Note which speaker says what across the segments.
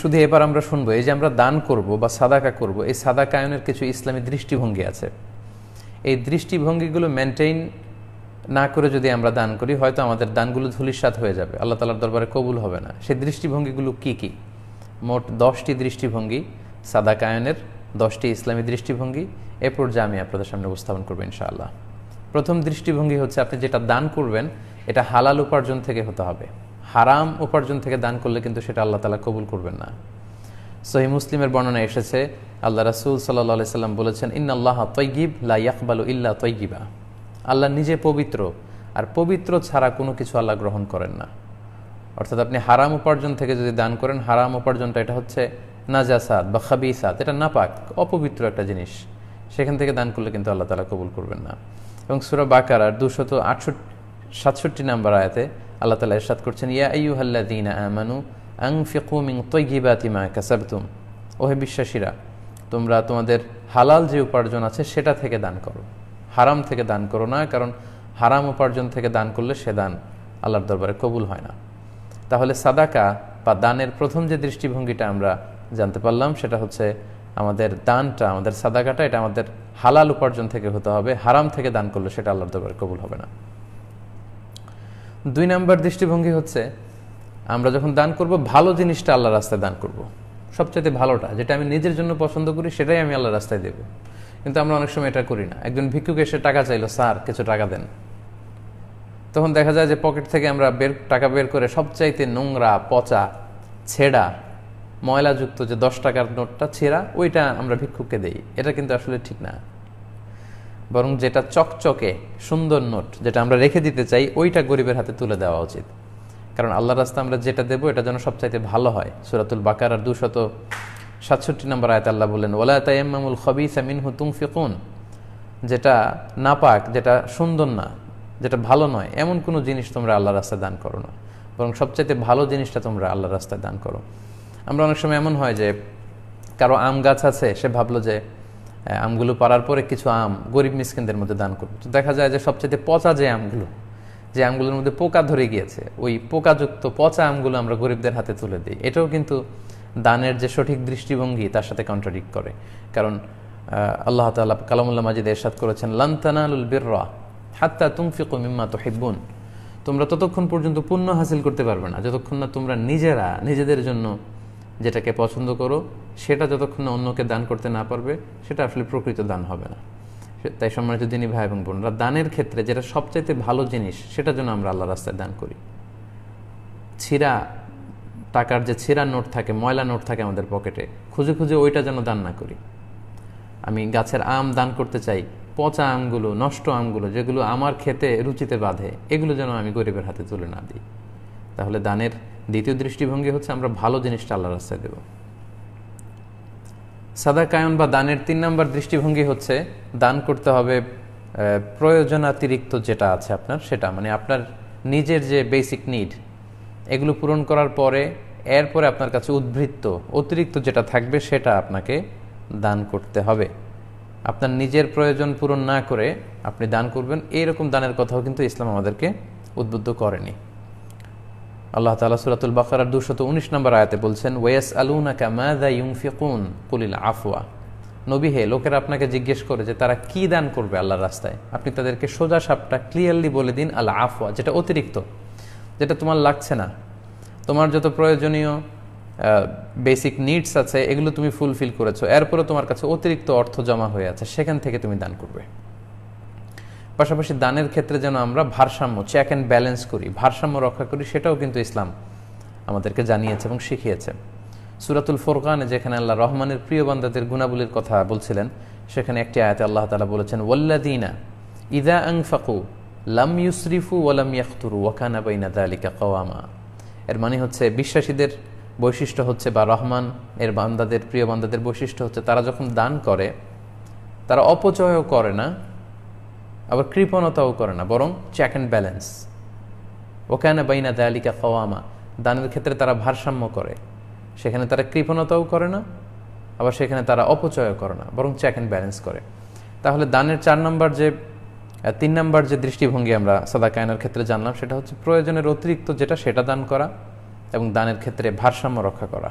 Speaker 1: শুধু এবার আমরা শুনবো এই যে আমরা দান করব বা সাদাকা করব এই সাদাকায়নের কিছু ইসলামী দৃষ্টিভঙ্গি আছে এই দৃষ্টিভঙ্গিগুলো মেনটেইন না করে যদি আমরা দান করি হয়তো আমাদের দানগুলো ধুলিসাত হয়ে যাবে আল্লাহ তালার দরবারে কবুল হবে না সেই দৃষ্টিভঙ্গিগুলো কি কি মোট দশটি দৃষ্টিভঙ্গি সাদাকায়নের দশটি ইসলামী দৃষ্টিভঙ্গি এ পর্যায়ে আমি আপনাদের সামনে উপস্থাপন করবো ইনশাআল্লাহ প্রথম দৃষ্টিভঙ্গি হচ্ছে আপনি যেটা দান করবেন এটা হালাল উপার্জন থেকে হতে হবে হারাম উপার্জন থেকে দান করলে কিন্তু সেটা আল্লাহ তালা কবুল করবেন না সহি মুসলিমের বর্ণনা এসেছে আল্লাহ রাসুল সাল্লাহ সাল্লাম বলেছেন ইন আল্লাহ তৈগিব লা ইয়াকবালু ইল্লা তৈগিবা আল্লাহ নিজে পবিত্র আর পবিত্র ছাড়া কোনো কিছু আল্লাহ গ্রহণ করেন না অর্থাৎ আপনি হারাম উপার্জন থেকে যদি দান করেন হারাম উপার্জনটা এটা হচ্ছে নাজাসাদ বা খাবিসাদ এটা নাপাক অপবিত্র একটা জিনিস সেখান থেকে দান করলে কিন্তু আল্লাহ তালা কবুল করবেন না এবং সুরা বাকার দুশত আটষট্টি সাতষট্টি নাম্বার আয়াতে আল্লাহ তালা ইরশাদ করছেন ইয়া হাল্লা দিন আমানু আং ফিকুমিং তৈগিবা তিমা কাসাবতুম ওহে বিশ্বাসীরা তোমরা তোমাদের হালাল যে উপার্জন আছে সেটা থেকে দান করো হারাম থেকে দান করো না কারণ হারাম উপার্জন থেকে দান করলে সে দান আল্লাহর দরবারে কবুল হয় না তাহলে সাদাকা বা দানের প্রথম যে দৃষ্টিভঙ্গিটা আমরা জানতে পারলাম সেটা হচ্ছে আমাদের দানটা আমাদের সাদাকাটা এটা আমাদের হালাল উপার্জন থেকে হতে হবে হারাম থেকে দান করলে সেটা আল্লাহর দরবারে কবুল হবে না দুই নাম্বার দৃষ্টিভঙ্গি হচ্ছে আমরা যখন দান করব ভালো জিনিসটা আল্লাহ রাস্তায় দান করব। সবচেয়ে ভালোটা যেটা আমি নিজের জন্য পছন্দ করি সেটাই আমি আল্লাহ রাস্তায় দেব কিন্তু আমরা অনেক সময় এটা করি না একজন ভিক্ষুকে এসে টাকা চাইলো স্যার কিছু টাকা দেন তখন দেখা যায় যে পকেট থেকে আমরা বের টাকা বের করে সবচাইতে নোংরা পচা ছেঁড়া ময়লাযুক্ত যে দশ টাকার নোটটা ছেঁড়া ওইটা আমরা ভিক্ষুককে দেই এটা কিন্তু আসলে ঠিক না বরং যেটা চকচকে সুন্দর নোট যেটা আমরা রেখে দিতে চাই ওইটা গরিবের হাতে তুলে দেওয়া উচিত কারণ আল্লাহ রাস্তা আমরা যেটা দেবো এটা যেন সবচাইতে ভালো হয় সুরাতুল বাকার আর দুশত সাতষট্টি নম্বর আয়ত আল্লাহ বললেন ওলা সামিন হু তুং ফিকুন যেটা নাপাক যেটা সুন্দর না যেটা ভালো নয় এমন কোনো জিনিস তোমরা আল্লাহ রাস্তায় দান করো না বরং সবচাইতে ভালো জিনিসটা তোমরা আল্লাহ রাস্তায় দান করো আমরা অনেক সময় এমন হয় যে কারো আম গাছ আছে সে ভাবলো যে আমগুলো পারার পরে কিছু আম গরিব মিসকিনদের মধ্যে দান করবো তো দেখা যায় যে সবচেয়ে পচা যে আমগুলো যে আমগুলোর মধ্যে পোকা ধরে গিয়েছে ওই পোকাযুক্ত পচা আমগুলো আমরা গরিবদের হাতে তুলে দিই এটাও কিন্তু দানের যে সঠিক দৃষ্টিভঙ্গি তার সাথে কন্ট্রাডিক্ট করে কারণ আল্লাহ তালা কালামুল্লা মাজিদ এরশাদ করেছেন লান্তানালুল বিররা হাত্তা তুমফিক মিম্মা তো হিব্বুন তোমরা ততক্ষণ পর্যন্ত পুণ্য হাসিল করতে পারবে না যতক্ষণ না তোমরা নিজেরা নিজেদের জন্য যেটাকে পছন্দ করো সেটা যতক্ষণ না অন্যকে দান করতে না পারবে সেটা আসলে প্রকৃত দান হবে না তাই সম্মানিত দিনী ভাই এবং বোনরা দানের ক্ষেত্রে যেটা সবচাইতে ভালো জিনিস সেটা যেন আমরা আল্লাহ রাস্তায় দান করি ছিঁড়া টাকার যে ছিঁড়া নোট থাকে ময়লা নোট থাকে আমাদের পকেটে খুঁজে খুঁজে ওইটা যেন দান না করি আমি গাছের আম দান করতে চাই পচা আমগুলো নষ্ট আমগুলো যেগুলো আমার খেতে রুচিতে বাঁধে এগুলো যেন আমি গরিবের হাতে তুলে না দিই তাহলে দানের দ্বিতীয় দৃষ্টিভঙ্গি হচ্ছে আমরা ভালো জিনিসটা আল্লাহ রাস্তায় দেব সাদা কায়ন বা দানের তিন নম্বর দৃষ্টিভঙ্গি হচ্ছে দান করতে হবে প্রয়োজনাতিরিক্ত যেটা আছে আপনার সেটা মানে আপনার নিজের যে বেসিক নিড এগুলো পূরণ করার পরে এরপরে আপনার কাছে উদ্বৃত্ত অতিরিক্ত যেটা থাকবে সেটা আপনাকে দান করতে হবে আপনার নিজের প্রয়োজন পূরণ না করে আপনি দান করবেন এইরকম দানের কথাও কিন্তু ইসলাম আমাদেরকে উদ্বুদ্ধ করেনি আল্লাহ তালা সুরাতুল বাকার দুশত উনিশ নম্বর আয়াতে বলছেন ওয়েস আলুনা কামাদা ইউমফিকুন কুলিল আফওয়া নবী হে লোকেরা আপনাকে জিজ্ঞেস করে যে তারা কি দান করবে আল্লাহর রাস্তায় আপনি তাদেরকে সোজা সাপটা ক্লিয়ারলি বলে দিন আল্লাহ আফওয়া যেটা অতিরিক্ত যেটা তোমার লাগছে না তোমার যত প্রয়োজনীয় বেসিক নিডস আছে এগুলো তুমি ফুলফিল করেছো এরপরে তোমার কাছে অতিরিক্ত অর্থ জমা হয়ে আছে সেখান থেকে তুমি দান করবে পাশাপাশি দানের ক্ষেত্রে যেন আমরা ভারসাম্য চেক অ্যান্ড ব্যালেন্স করি ভারসাম্য রক্ষা করি সেটাও কিন্তু ইসলাম আমাদেরকে জানিয়েছে এবং শিখিয়েছে সুরাতুল ফোরকানে যেখানে আল্লাহ রহমানের প্রিয় বান্দাদের গুণাবলীর কথা বলছিলেন সেখানে একটি আয়াতে আল্লাহ তালা বলেছেন ওল্লাদিনা ইদা আং ফাকু লাম ইউসরিফু ওয়ালাম ইয়াখতুরু ওয়াকানা বাইনা দালিকা কওয়ামা এর মানে হচ্ছে বিশ্বাসীদের বৈশিষ্ট্য হচ্ছে বা রহমান এর বান্দাদের প্রিয় বান্দাদের বৈশিষ্ট্য হচ্ছে তারা যখন দান করে তারা অপচয়ও করে না আবার কৃপণতাও করে না বরং চেক অ্যান্ড ব্যালেন্স ওকানা বাইনা দেয়ালিকা ফওয়ামা দানের ক্ষেত্রে তারা ভারসাম্য করে সেখানে তারা কৃপণতাও করে না আবার সেখানে তারা অপচয় করে না বরং চেক অ্যান্ড ব্যালেন্স করে তাহলে দানের চার নম্বর যে তিন নম্বর যে দৃষ্টিভঙ্গি আমরা সাদা কায়নার ক্ষেত্রে জানলাম সেটা হচ্ছে প্রয়োজনের অতিরিক্ত যেটা সেটা দান করা এবং দানের ক্ষেত্রে ভারসাম্য রক্ষা করা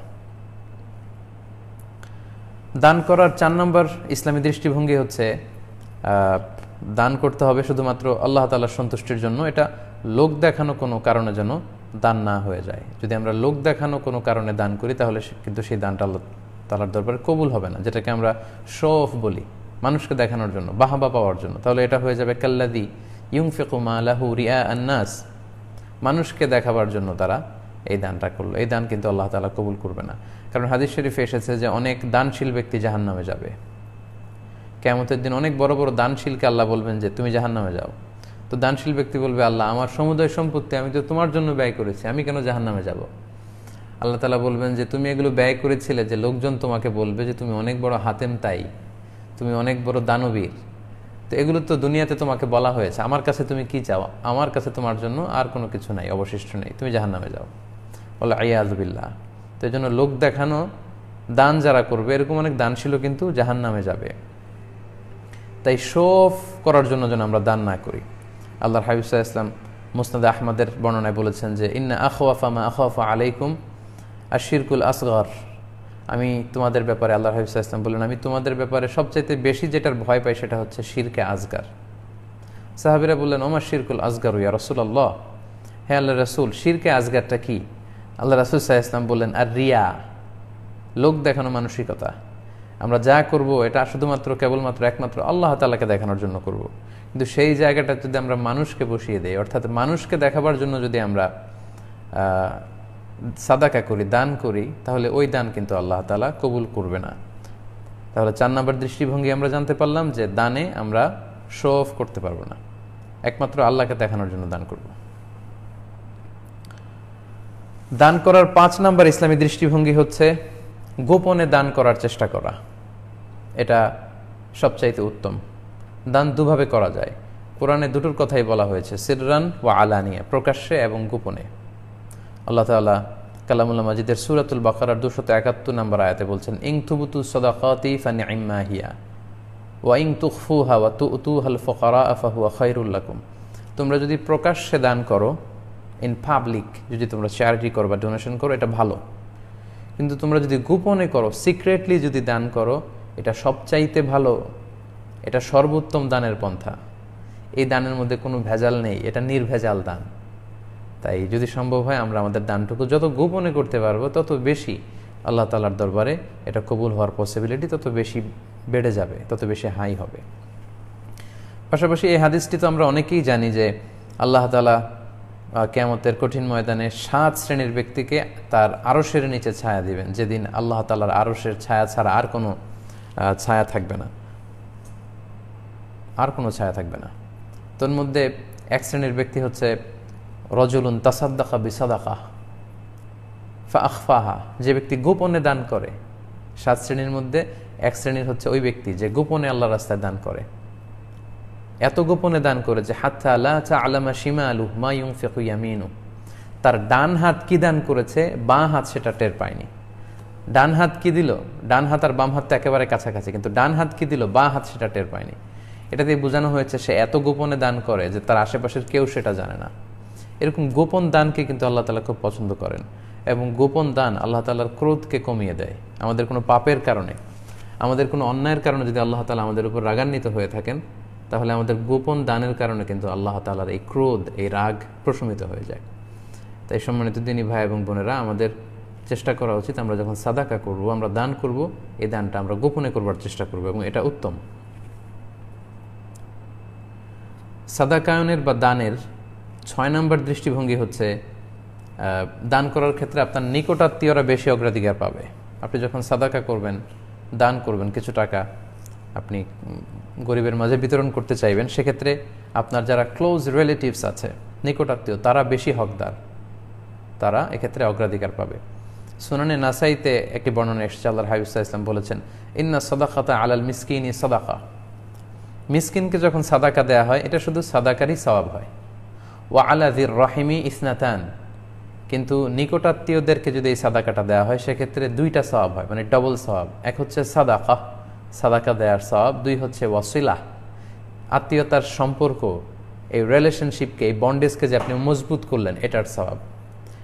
Speaker 1: দান করার চার নম্বর ইসলামী দৃষ্টিভঙ্গি হচ্ছে দান করতে হবে শুধুমাত্র আল্লাহ তালার সন্তুষ্টির জন্য এটা লোক দেখানো কোনো কারণে যেন দান না হয়ে যায় যদি আমরা লোক দেখানো কোনো কারণে দান করি তাহলে কিন্তু সেই দানটা আল্লাহ তালার দরবারে কবুল হবে না যেটাকে আমরা শো অফ বলি মানুষকে দেখানোর জন্য বাহাবা পাওয়ার জন্য তাহলে এটা হয়ে যাবে কাল্লাদি ইউংফেকুমা আলাহু রিয়া আন্নাস মানুষকে দেখাবার জন্য তারা এই দানটা করলো এই দান কিন্তু আল্লাহ তালা কবুল করবে না কারণ হাদিস শরীফে এসেছে যে অনেক দানশীল ব্যক্তি জাহান নামে যাবে কেমতের দিন অনেক বড় বড় দানশীলকে আল্লাহ বলবেন যে তুমি জাহান নামে যাও তো দানশীল ব্যক্তি বলবে আল্লাহ আমার সমুদয় সম্পত্তি আমি তো তোমার জন্য ব্যয় করেছি আমি কেন জাহান নামে যাবো আল্লাহ তালা বলবেন যে তুমি এগুলো ব্যয় করেছিলে যে লোকজন তোমাকে বলবে যে তুমি অনেক বড় হাতেম তাই তুমি অনেক বড় দানবীর তো এগুলো তো দুনিয়াতে তোমাকে বলা হয়েছে আমার কাছে তুমি কি চাও আমার কাছে তোমার জন্য আর কোনো কিছু নাই অবশিষ্ট নেই তুমি জাহান নামে যাও বলে আয়াজবিল্লা তো এই জন্য লোক দেখানো দান যারা করবে এরকম অনেক দানশীলও কিন্তু জাহান নামে যাবে তাই শোফ করার জন্য যেন আমরা দান না করি আল্লাহর হাবিবসাহ ইসলাম মুসনাদ আহমদের বর্ণনায় বলেছেন যে ইন্না আখওয়াফামা আখওয়াফা আলাইকুম আশিরকুল আসগর আমি তোমাদের ব্যাপারে আল্লাহ হাবিবসাহ ইসলাম বললেন আমি তোমাদের ব্যাপারে সবচাইতে বেশি যেটার ভয় পাই সেটা হচ্ছে শিরকে আজগার সাহাবিরা বললেন ওমা শিরকুল আজগার ইয়া রসুল আল্লাহ হ্যাঁ আল্লাহ রসুল শিরকে আজগারটা কি আল্লাহ রসুল সাহা ইসলাম বললেন আর রিয়া লোক দেখানো মানসিকতা আমরা যা করব এটা শুধুমাত্র কেবলমাত্র একমাত্র আল্লাহ তালাকে দেখানোর জন্য করব। কিন্তু সেই জায়গাটা যদি আমরা মানুষকে বসিয়ে দেই অর্থাৎ মানুষকে দেখাবার জন্য যদি আমরা সাদাকা করি দান করি তাহলে ওই দান কিন্তু আল্লাহ তালা কবুল করবে না তাহলে চার নাম্বার দৃষ্টিভঙ্গি আমরা জানতে পারলাম যে দানে আমরা শো অফ করতে পারবো না একমাত্র আল্লাহকে দেখানোর জন্য দান করব দান করার পাঁচ নাম্বার ইসলামী দৃষ্টিভঙ্গি হচ্ছে গোপনে দান করার চেষ্টা করা এটা সবচাইতে উত্তম দান দুভাবে করা যায় কোরআনে দুটোর কথাই বলা হয়েছে সিররান ও আলানিয়া প্রকাশ্যে এবং গোপনে আল্লাহ তালা কালামুল্লা মাজিদের সুরাতুল বাকার দুশত একাত্তর নম্বর আয়াতে বলছেন ইং থুবুতু সদাকাতি ফানি ইম্মা হিয়া ওয়া ইং তুকফু হা তু উতু হাল ফকারা আফাহুয়া খৈরুল্লাকুম তোমরা যদি প্রকাশ্যে দান করো ইন পাবলিক যদি তোমরা চ্যারিটি করো বা ডোনেশন করো এটা ভালো কিন্তু তোমরা যদি গোপনে করো সিক্রেটলি যদি দান করো এটা সবচাইতে ভালো এটা সর্বোত্তম দানের পন্থা এই দানের মধ্যে কোনো ভেজাল নেই এটা নির্ভেজাল দান তাই যদি সম্ভব হয় আমরা আমাদের দানটুকু যত গোপনে করতে পারবো তত বেশি আল্লাহ তালার দরবারে এটা কবুল হওয়ার পসিবিলিটি তত বেশি বেড়ে যাবে তত বেশি হাই হবে পাশাপাশি এই হাদিসটি তো আমরা অনেকেই জানি যে আল্লাহ তালা কেয়ামতের কঠিন ময়দানে সাত শ্রেণীর ব্যক্তিকে তার আরশের নিচে ছায়া দিবেন যেদিন আল্লাহ তালার আরশের ছায়া ছাড়া আর কোনো ছায়া থাকবে না আর কোনো ছায়া থাকবে না তোর মধ্যে এক শ্রেণীর ব্যক্তি হচ্ছে রজুলুন তাসাদ্দাকা বিসাদাকা ফা আখফাহা যে ব্যক্তি গোপনে দান করে সাত শ্রেণীর মধ্যে এক শ্রেণীর হচ্ছে ওই ব্যক্তি যে গোপনে আল্লাহ রাস্তায় দান করে এত গোপনে দান করেছে হাত্তা চা সীমা আলু তার ডান হাত কি দান করেছে বাঁ হাত সেটা টের পায়নি ডান হাত কি দিল ডান হাত আর বাম হাত তো একেবারে কাছাকাছি কিন্তু ডান হাত কি দিল বাঁ হাত সেটা টের পায়নি এটা দিয়ে বোঝানো হয়েছে সে এত গোপনে দান করে যে তার আশেপাশের কেউ সেটা জানে না এরকম গোপন দানকে কিন্তু আল্লাহ তালা খুব পছন্দ করেন এবং গোপন দান আল্লাহ তালার ক্রোধকে কমিয়ে দেয় আমাদের কোনো পাপের কারণে আমাদের কোনো অন্যায়ের কারণে যদি আল্লাহ তালা আমাদের উপর রাগান্বিত হয়ে থাকেন তাহলে আমাদের গোপন দানের কারণে কিন্তু আল্লাহ তালার এই ক্রোধ এই রাগ প্রশমিত হয়ে যায় তাই সম্মানিত দিনই ভাই এবং বোনেরা আমাদের চেষ্টা করা উচিত আমরা যখন সাদাকা করব আমরা দান করব এই দানটা আমরা গোপনে করবার চেষ্টা করব এবং এটা উত্তম সাদাকায়নের বা দানের ছয় নম্বর দৃষ্টিভঙ্গি হচ্ছে দান করার ক্ষেত্রে আপনার নিকটাত্মীয়রা বেশি অগ্রাধিকার পাবে আপনি যখন সাদাকা করবেন দান করবেন কিছু টাকা আপনি গরিবের মাঝে বিতরণ করতে চাইবেন সেক্ষেত্রে আপনার যারা ক্লোজ রিলেটিভস আছে নিকটাত্মীয় তারা বেশি হকদার তারা এক্ষেত্রে অগ্রাধিকার পাবে সুনানে নাসাইতে একটি বর্ণনা এসেছে আল্লাহ হাবিবুল্লাহ ইসলাম বলেছেন ইন্না তা আলাল মিসকিন ই সদাকা মিসকিনকে যখন সাদাকা দেয়া হয় এটা শুধু সাদাকারই স্বভাব হয় ও আলাদির রহিমি ইসনাতান কিন্তু নিকটাত্মীয়দেরকে যদি এই সাদাকাটা দেওয়া হয় সেক্ষেত্রে দুইটা স্বভাব হয় মানে ডবল স্বভাব এক হচ্ছে সাদাকা সাদাকা দেয়ার সব দুই হচ্ছে ওয়াসিলা আত্মীয়তার সম্পর্ক এই রিলেশনশিপকে এই বন্ডেজকে যে আপনি মজবুত করলেন এটার স্বভাব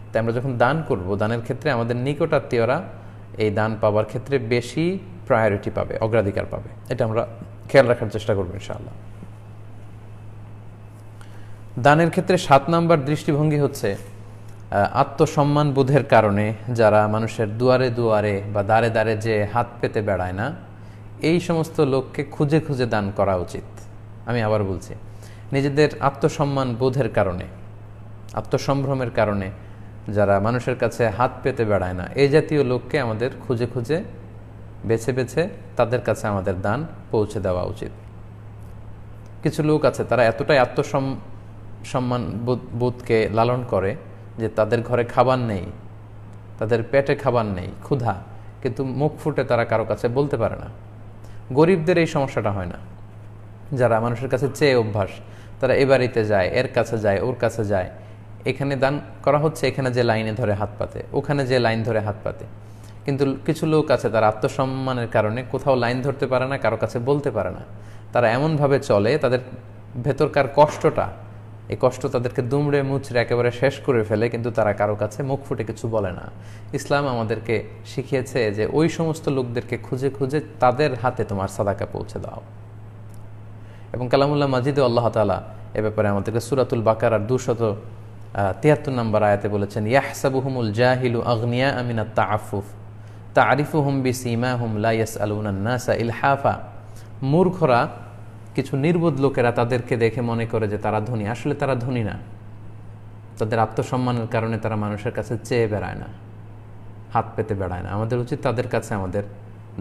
Speaker 1: তাই আমরা যখন দান করব দানের ক্ষেত্রে আমাদের নিকট আত্মীয়রা এই দান পাওয়ার ক্ষেত্রে বেশি প্রায়োরিটি পাবে অগ্রাধিকার পাবে এটা আমরা খেয়াল রাখার চেষ্টা করবো ইনশাআল্লাহ দানের ক্ষেত্রে সাত নাম্বার দৃষ্টিভঙ্গি হচ্ছে আত্মসম্মান বোধের কারণে যারা মানুষের দুয়ারে দুয়ারে বা দ্বারে দ্বারে যে হাত পেতে বেড়ায় না এই সমস্ত লোককে খুঁজে খুঁজে দান করা উচিত আমি আবার বলছি নিজেদের আত্মসম্মান বোধের কারণে আত্মসম্ভ্রমের কারণে যারা মানুষের কাছে হাত পেতে বেড়ায় না এই জাতীয় লোককে আমাদের খুঁজে খুঁজে বেছে বেছে তাদের কাছে আমাদের দান পৌঁছে দেওয়া উচিত কিছু লোক আছে তারা এতটাই আত্মসম সম্মান বোধকে লালন করে যে তাদের ঘরে খাবার নেই তাদের পেটে খাবার নেই ক্ষুধা কিন্তু মুখ ফুটে তারা কারো কাছে বলতে পারে না গরিবদের এই সমস্যাটা হয় না যারা মানুষের কাছে চেয়ে অভ্যাস তারা এ বাড়িতে যায় এর কাছে যায় ওর কাছে যায় এখানে দান করা হচ্ছে এখানে যে লাইনে ধরে হাত পাতে ওখানে যে লাইন ধরে হাত পাতে কিন্তু কিছু লোক আছে তারা আত্মসম্মানের কারণে কোথাও লাইন ধরতে পারে না কারো কাছে বলতে পারে না তারা এমনভাবে চলে তাদের ভেতরকার কষ্টটা এই কষ্ট তাদেরকে দুমড়ে মুচড়ে একেবারে শেষ করে ফেলে কিন্তু তারা কারো কাছে মুখ ফুটে কিছু বলে না ইসলাম আমাদেরকে শিখিয়েছে যে ওই সমস্ত লোকদেরকে খুঁজে খুঁজে তাদের হাতে তোমার সাদাকা পৌঁছে দাও এবং কালামুল্লাহ মাজিদে আল্লাহ তালা এ ব্যাপারে আমাদেরকে সুরাতুল বাকার আর দুশত তিয়াত্তর নম্বর আয়াতে বলেছেন ইয়াহসাবুহুমুল জাহিলু আগ্নিয়া আমিনা তা আরিফু হুম বি সিমা হুম লাইয়াস আলুনান্নাসা ইলহাফা মূর্খরা কিছু নির্বোধ লোকেরা তাদেরকে দেখে মনে করে যে তারা ধনী আসলে তারা ধনী না তাদের আত্মসম্মানের কারণে তারা মানুষের কাছে চেয়ে বেড়ায় না হাত পেতে বেড়ায় না আমাদের উচিত তাদের কাছে আমাদের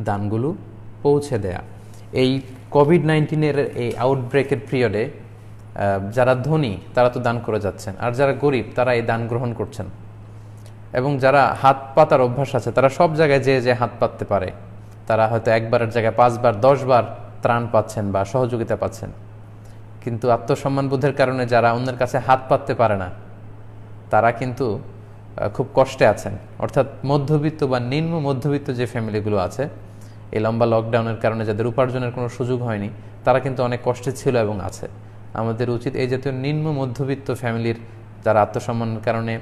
Speaker 1: দানগুলো পৌঁছে দেয়া এই কোভিড নাইন্টিনের এই আউটব্রেকের পিরিয়ডে যারা ধনী তারা তো দান করে যাচ্ছেন আর যারা গরিব তারা এই দান গ্রহণ করছেন এবং যারা হাত পাতার অভ্যাস আছে তারা সব জায়গায় যে যে হাত পাততে পারে তারা হয়তো একবারের জায়গায় পাঁচবার দশবার ত্রাণ পাচ্ছেন বা সহযোগিতা পাচ্ছেন কিন্তু আত্মসম্মান বোধের কারণে যারা অন্যের কাছে হাত পাততে পারে না তারা কিন্তু খুব কষ্টে আছেন অর্থাৎ মধ্যবিত্ত বা নিম্ন মধ্যবিত্ত যে ফ্যামিলিগুলো আছে এই লম্বা লকডাউনের কারণে যাদের উপার্জনের কোনো সুযোগ হয়নি তারা কিন্তু অনেক কষ্টে ছিল এবং আছে আমাদের উচিত এই জাতীয় নিম্ন মধ্যবিত্ত ফ্যামিলির যারা আত্মসম্মানের কারণে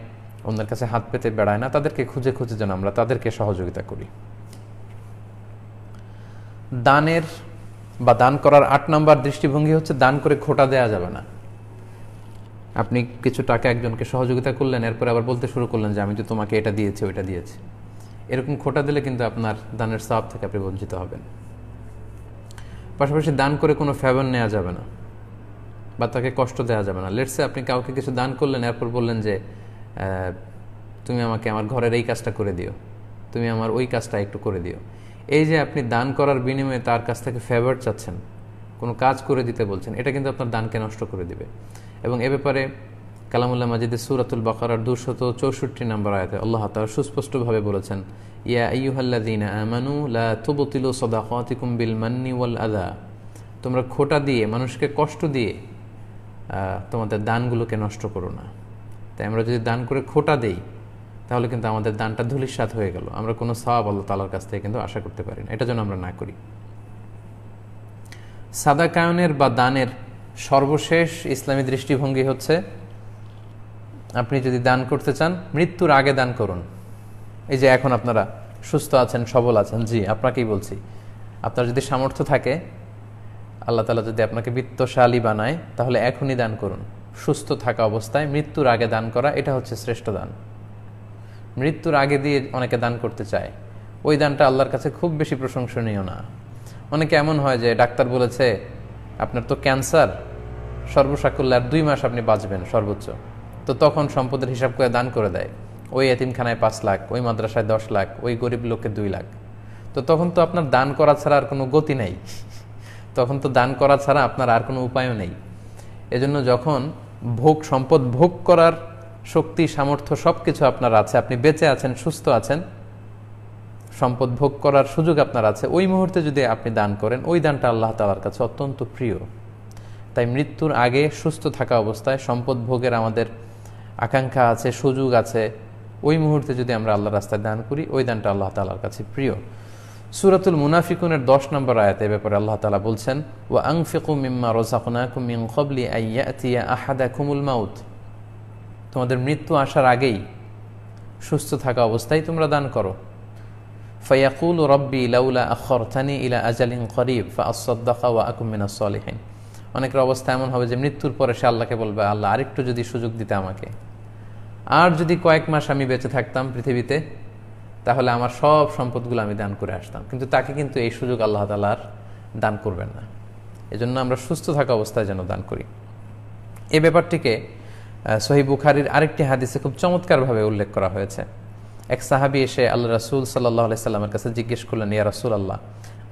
Speaker 1: অন্যের কাছে হাত পেতে বেড়ায় না তাদেরকে খুঁজে খুঁজে যেন আমরা তাদেরকে সহযোগিতা করি দানের বা দান করার আট নাম্বার দৃষ্টিভঙ্গি হচ্ছে দান করে খোটা দেয়া যাবে না আপনি কিছু টাকা একজনকে সহযোগিতা করলেন এরপরে আবার বলতে শুরু করলেন যে আমি তো তোমাকে এটা দিয়েছি ওইটা দিয়েছি এরকম খোটা দিলে কিন্তু আপনার দানের সাপ থেকে আপনি বঞ্চিত হবেন পাশাপাশি দান করে কোনো ফ্যাবন নেওয়া যাবে না বা তাকে কষ্ট দেওয়া যাবে না লেটসে আপনি কাউকে কিছু দান করলেন এরপর বললেন যে তুমি আমাকে আমার ঘরের এই কাজটা করে দিও তুমি আমার ওই কাজটা একটু করে দিও এই যে আপনি দান করার বিনিময়ে তার কাছ থেকে ফেভার চাচ্ছেন কোনো কাজ করে দিতে বলছেন এটা কিন্তু আপনার দানকে নষ্ট করে দিবে এবং এ ব্যাপারে কালামুল্লাহ মাজিদের সুরাতুল বাকার দুশত চৌষট্টি নম্বর আয়তে আল্লাহ তালা সুস্পষ্টভাবে বলেছেন ইয়া আইয়ুহাল্লাদিনা আমানু লা তুবতিলু সদাকাতিকুম বিল মান্নি ওয়াল আদা তোমরা খোটা দিয়ে মানুষকে কষ্ট দিয়ে তোমাদের দানগুলোকে নষ্ট করো না তাই আমরা যদি দান করে খোটা দেই তাহলে কিন্তু আমাদের দানটা ধুলিস্বাদ হয়ে গেল আমরা কোনো সওয়াব আল্লাহ তালার কাছ থেকে কিন্তু আশা করতে পারি না এটা যেন আমরা না করি সাদাকায়নের বা দানের সর্বশেষ ইসলামী দৃষ্টিভঙ্গি হচ্ছে আপনি যদি দান করতে চান মৃত্যুর আগে দান করুন এই যে এখন আপনারা সুস্থ আছেন সবল আছেন জি আপনাকেই বলছি আপনার যদি সামর্থ্য থাকে আল্লাহ তালা যদি আপনাকে বিত্তশালী বানায় তাহলে এখনই দান করুন সুস্থ থাকা অবস্থায় মৃত্যুর আগে দান করা এটা হচ্ছে শ্রেষ্ঠ দান মৃত্যুর আগে দিয়ে অনেকে দান করতে চায় ওই দানটা আল্লাহর কাছে খুব বেশি প্রশংসনীয় না অনেকে এমন হয় যে ডাক্তার বলেছে আপনার তো ক্যান্সার সর্বসাকুল্যে আর দুই মাস আপনি বাঁচবেন সর্বোচ্চ তো তখন সম্পদের হিসাব করে দান করে দেয় ওই এতিমখানায় পাঁচ লাখ ওই মাদ্রাসায় দশ লাখ ওই গরিব লোককে দুই লাখ তো তখন তো আপনার দান করা ছাড়া আর কোনো গতি নেই তখন তো দান করা ছাড়া আপনার আর কোনো উপায়ও নেই এজন্য যখন ভোগ সম্পদ ভোগ করার শক্তি সামর্থ্য সব কিছু আপনার আছে আপনি বেঁচে আছেন সুস্থ আছেন সম্পদ ভোগ করার সুযোগ আপনার আছে ওই মুহূর্তে যদি আপনি দান করেন ওই দানটা আল্লাহ তালার কাছে অত্যন্ত প্রিয় তাই মৃত্যুর আগে সুস্থ থাকা অবস্থায় সম্পদ ভোগের আমাদের আকাঙ্ক্ষা আছে সুযোগ আছে ওই মুহূর্তে যদি আমরা আল্লাহ রাস্তায় দান করি ওই দানটা আল্লাহ তালার কাছে প্রিয় সুরাতুল মুনাফিকুনের দশ নম্বর আয়াতে ব্যাপারে আল্লাহ তালা বলছেন ও আংফিকু মিম্মা রোজাকুনা কুমিং খবলি আইয়া আহাদা কুমুল মাউথ তোমাদের মৃত্যু আসার আগেই সুস্থ থাকা অবস্থায় তোমরা দান করো ফয়াকুল রব্বি আখর থানি ইলা আজালিন করিব ফাসদ্দাকা ওয়া আকুমিনা সলিহীন অনেকের অবস্থা এমন হবে যে মৃত্যুর পরে সে আল্লাহকে বলবে আল্লাহ আরেকটু যদি সুযোগ দিতে আমাকে আর যদি কয়েক মাস আমি বেঁচে থাকতাম পৃথিবীতে তাহলে আমার সব সম্পদগুলো আমি দান করে আসতাম কিন্তু তাকে কিন্তু এই সুযোগ আল্লাহ তালার দান করবেন না এজন্য আমরা সুস্থ থাকা অবস্থায় যেন দান করি এ ব্যাপারটিকে সহি বুখারির আরেকটি হাদিসে খুব চমৎকারভাবে উল্লেখ করা হয়েছে এক সাহাবি এসে আল্লাহ রাসুল সাল্লাহ সাল্লামের কাছে জিজ্ঞেস করলেন ইয়া রসুল আল্লাহ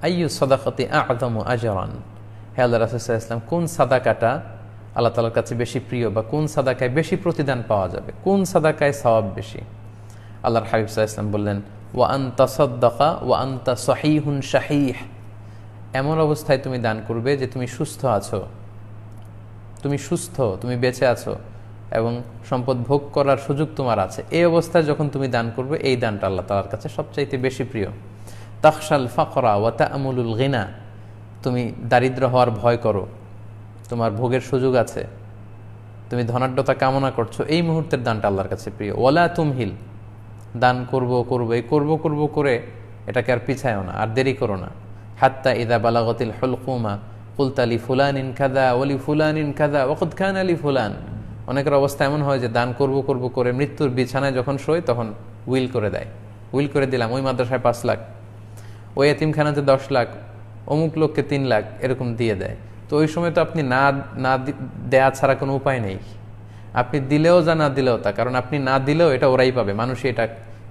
Speaker 1: আইয়ু সদাকতি আদম আজরান হে আল্লাহ রসুলাম কোন সাদাকাটা আল্লাহ তালার কাছে বেশি প্রিয় বা কোন সাদাকায় বেশি প্রতিদান পাওয়া যাবে কোন সাদাকায় সওয়াব বেশি আল্লাহর হাবিব সাহা ইসলাম বললেন ওয়া আন্তা সদ্দকা ও আন্তা সহিহুন শাহিহ এমন অবস্থায় তুমি দান করবে যে তুমি সুস্থ আছো তুমি সুস্থ তুমি বেঁচে আছো এবং সম্পদ ভোগ করার সুযোগ তোমার আছে এই অবস্থায় যখন তুমি দান করবে এই দানটা আল্লাহ তালার কাছে সবচাইতে বেশি প্রিয় তাকশাল ফাকরা ওয়াতা আমুলুল গিনা তুমি দারিদ্র হওয়ার ভয় করো তোমার ভোগের সুযোগ আছে তুমি ধনাঢ্যতা কামনা করছো এই মুহূর্তের দানটা আল্লাহর কাছে প্রিয় ওলা তুমহিল দান করব করব এই করব করবো করে এটাকে আর পিছায়ও না আর দেরি করো না হাত্তা ইদা বালাগতিল হলকুমা কুলতালি ফুলান ইন খাদা অলি ফুলান ইন খাদা ওকদ খান আলী ফুলান অনেকের অবস্থা এমন হয় যে দান করব করব করে মৃত্যুর বিছানায় যখন শোয় তখন উইল করে দেয় উইল করে দিলাম ওই মাদ্রাসায় পাঁচ লাখ ওই এতিমখানাতে দশ লাখ অমুক লোককে তিন লাখ এরকম দিয়ে দেয় তো ওই সময় তো আপনি না না দেয়া ছাড়া কোনো উপায় নেই আপনি দিলেও যা না দিলেও তা কারণ আপনি না দিলেও এটা ওরাই পাবে মানুষই এটা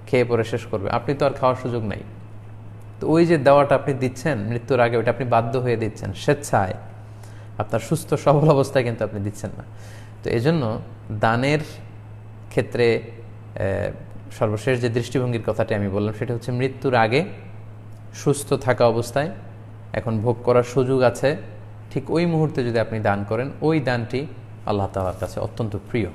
Speaker 1: খেয়ে পরে শেষ করবে আপনি তো আর খাওয়ার সুযোগ নাই তো ওই যে দেওয়াটা আপনি দিচ্ছেন মৃত্যুর আগে ওটা আপনি বাধ্য হয়ে দিচ্ছেন স্বেচ্ছায় আপনার সুস্থ সবল অবস্থায় কিন্তু আপনি দিচ্ছেন না তো জন্য দানের ক্ষেত্রে সর্বশেষ যে দৃষ্টিভঙ্গির কথাটি আমি বললাম সেটা হচ্ছে মৃত্যুর আগে সুস্থ থাকা অবস্থায় এখন ভোগ করার সুযোগ আছে ঠিক ওই মুহূর্তে যদি আপনি দান করেন ওই দানটি আল্লাহ তালার কাছে অত্যন্ত প্রিয়